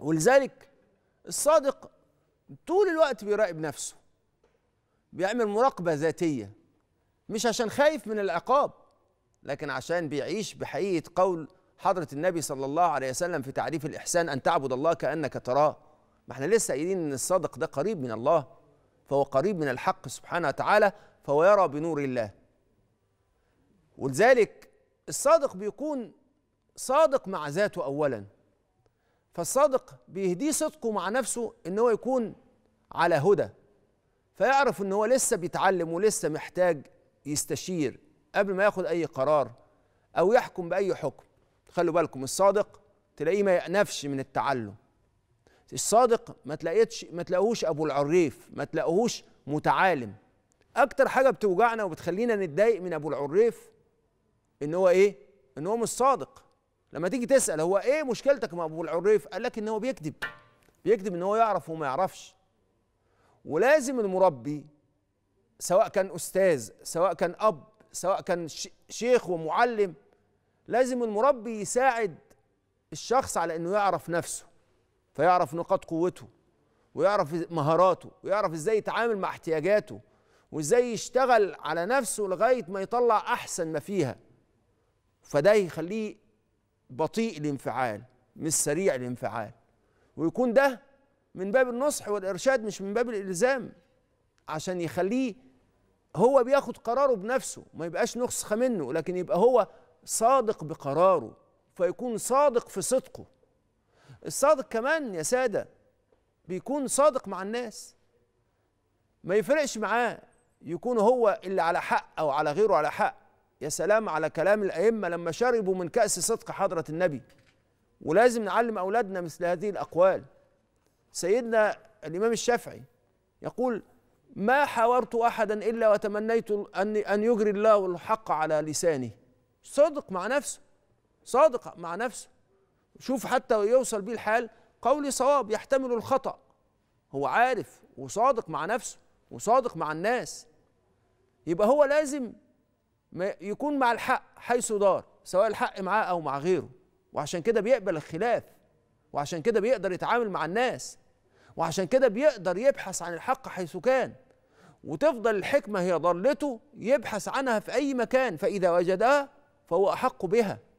ولذلك الصادق طول الوقت بيراقب نفسه بيعمل مراقبة ذاتية مش عشان خايف من العقاب لكن عشان بيعيش بحقيقة قول حضرة النبي صلى الله عليه وسلم في تعريف الإحسان أن تعبد الله كأنك تراه ما احنا لسه قايلين إن الصادق ده قريب من الله فهو قريب من الحق سبحانه وتعالى فهو يرى بنور الله ولذلك الصادق بيكون صادق مع ذاته أولاً فالصادق بيهديه صدقه مع نفسه ان هو يكون على هدى فيعرف ان هو لسه بيتعلم ولسه محتاج يستشير قبل ما ياخد اي قرار او يحكم باي حكم خلوا بالكم الصادق تلاقيه ما يأنفش من التعلم الصادق ما تلاقيتش ما تلاقوهوش ابو العريف ما تلاقوهوش متعالم اكتر حاجه بتوجعنا وبتخلينا نتضايق من ابو العريف ان هو ايه ان هو مش صادق لما تيجي تسال هو ايه مشكلتك مع ابو العريف قال لك ان هو بيكذب بيكذب ان هو يعرف وما يعرفش ولازم المربي سواء كان استاذ سواء كان اب سواء كان شيخ ومعلم لازم المربي يساعد الشخص على انه يعرف نفسه فيعرف نقاط قوته ويعرف مهاراته ويعرف ازاي يتعامل مع احتياجاته وازاي يشتغل على نفسه لغايه ما يطلع احسن ما فيها فده يخليه بطيء الانفعال مش سريع الانفعال ويكون ده من باب النصح والارشاد مش من باب الالزام عشان يخليه هو بياخد قراره بنفسه ما يبقاش نسخه منه لكن يبقى هو صادق بقراره فيكون صادق في صدقه الصادق كمان يا ساده بيكون صادق مع الناس ما يفرقش معاه يكون هو اللي على حق او على غيره على حق يا سلام على كلام الأئمة لما شربوا من كأس صدق حضرة النبي ولازم نعلم أولادنا مثل هذه الأقوال سيدنا الإمام الشافعي يقول ما حاورت أحدا إلا وتمنيت أن أن يجري الله الحق على لسانه صادق مع نفسه صادق مع نفسه شوف حتى يوصل به الحال قولي صواب يحتمل الخطأ هو عارف وصادق مع نفسه وصادق مع الناس يبقى هو لازم يكون مع الحق حيث دار سواء الحق معاه او مع غيره وعشان كده بيقبل الخلاف وعشان كده بيقدر يتعامل مع الناس وعشان كده بيقدر يبحث عن الحق حيث كان وتفضل الحكمه هي ضلته يبحث عنها في اي مكان فاذا وجدها فهو احق بها